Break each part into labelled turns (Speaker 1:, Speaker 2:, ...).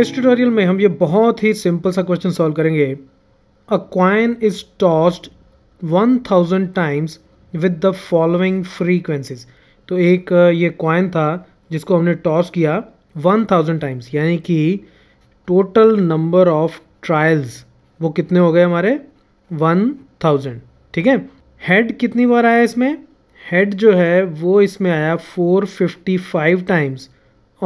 Speaker 1: इस ट्यूटोरियल में हम ये बहुत ही सिंपल सा क्वेश्चन सॉल्व करेंगे a coin is tossed 1000 times with the following frequencies तो एक ये क्वाइन था जिसको हमने टॉस किया 1000 टाइम्स यानी कि टोटल नंबर ऑफ ट्रायल्स वो कितने हो गए हमारे 1000 ठीक है हेड कितनी बार आया इसमें हेड जो है वो इसमें आया 455 टाइम्स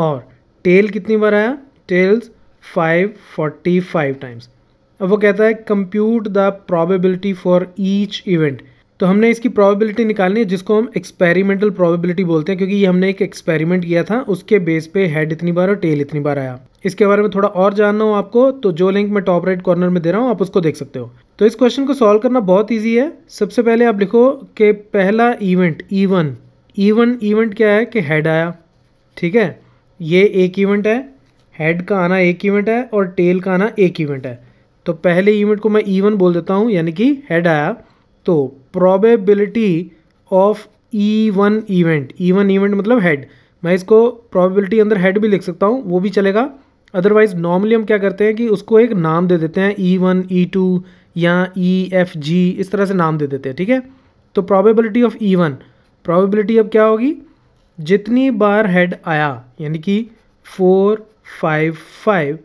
Speaker 1: और टेल कितनी बार आया tails five forty five times अब वो कहता है compute the probability for each event तो हमने इसकी प्रोबेबिलिटी निकालनी है जिसको हम एक्सपेरिमेंटल प्रोबेबिलिटी बोलते हैं क्योंकि ये हमने एक एक्सपेरिमेंट किया था उसके बेस पे हेड इतनी बार और टेल इतनी बार आया इसके बारे में थोड़ा और जानना हो आपको तो जो लिंक मैं टॉप राइट कॉर्नर में दे रहा हूँ आप उसको देख सकते हो तो इस क्वेश्चन को सॉल्व करना बहुत ईजी है सबसे पहले आप लिखो कि पहला event E one E one event क्या है कि हेड आया ठीक है ये एक इवेंट है हेड का आना एक इवेंट है और टेल का आना एक इवेंट है तो पहले इवेंट को मैं ई वन बोल देता हूँ यानी कि हेड आया तो probability of E one event E one event मतलब हेड मैं इसको प्रोबेबिलिटी अंदर हेड भी लिख सकता हूँ वो भी चलेगा अदरवाइज नॉर्मली हम क्या करते हैं कि उसको एक नाम दे देते हैं ई वन ई टू या ई एफ जी इस तरह से नाम दे देते हैं ठीक है तो probability of E one probability अब क्या होगी जितनी बार हेड आया यानी कि फोर फाइव फाइव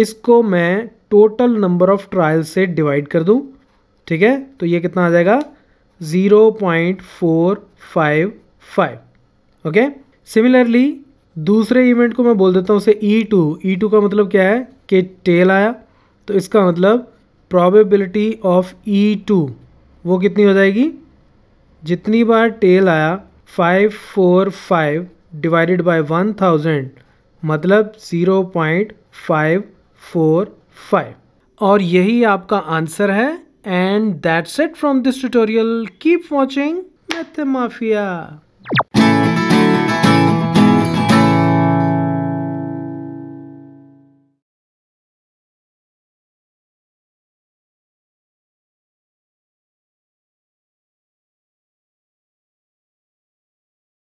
Speaker 1: इसको मैं टोटल नंबर ऑफ ट्रायल से डिवाइड कर दूं ठीक है तो ये कितना आ जाएगा zero point four five five okay similarly दूसरे इवेंट को मैं बोल देता हूँ उसे ई टू ई टू का मतलब क्या है कि टेल आया तो इसका मतलब प्रॉबेबिलिटी ऑफ ई टू वो कितनी हो जाएगी जितनी बार टेल आया five four five divided by one thousand मतलब zero point five four five और यही आपका आंसर है and that's it from this tutorial keep watching math mafia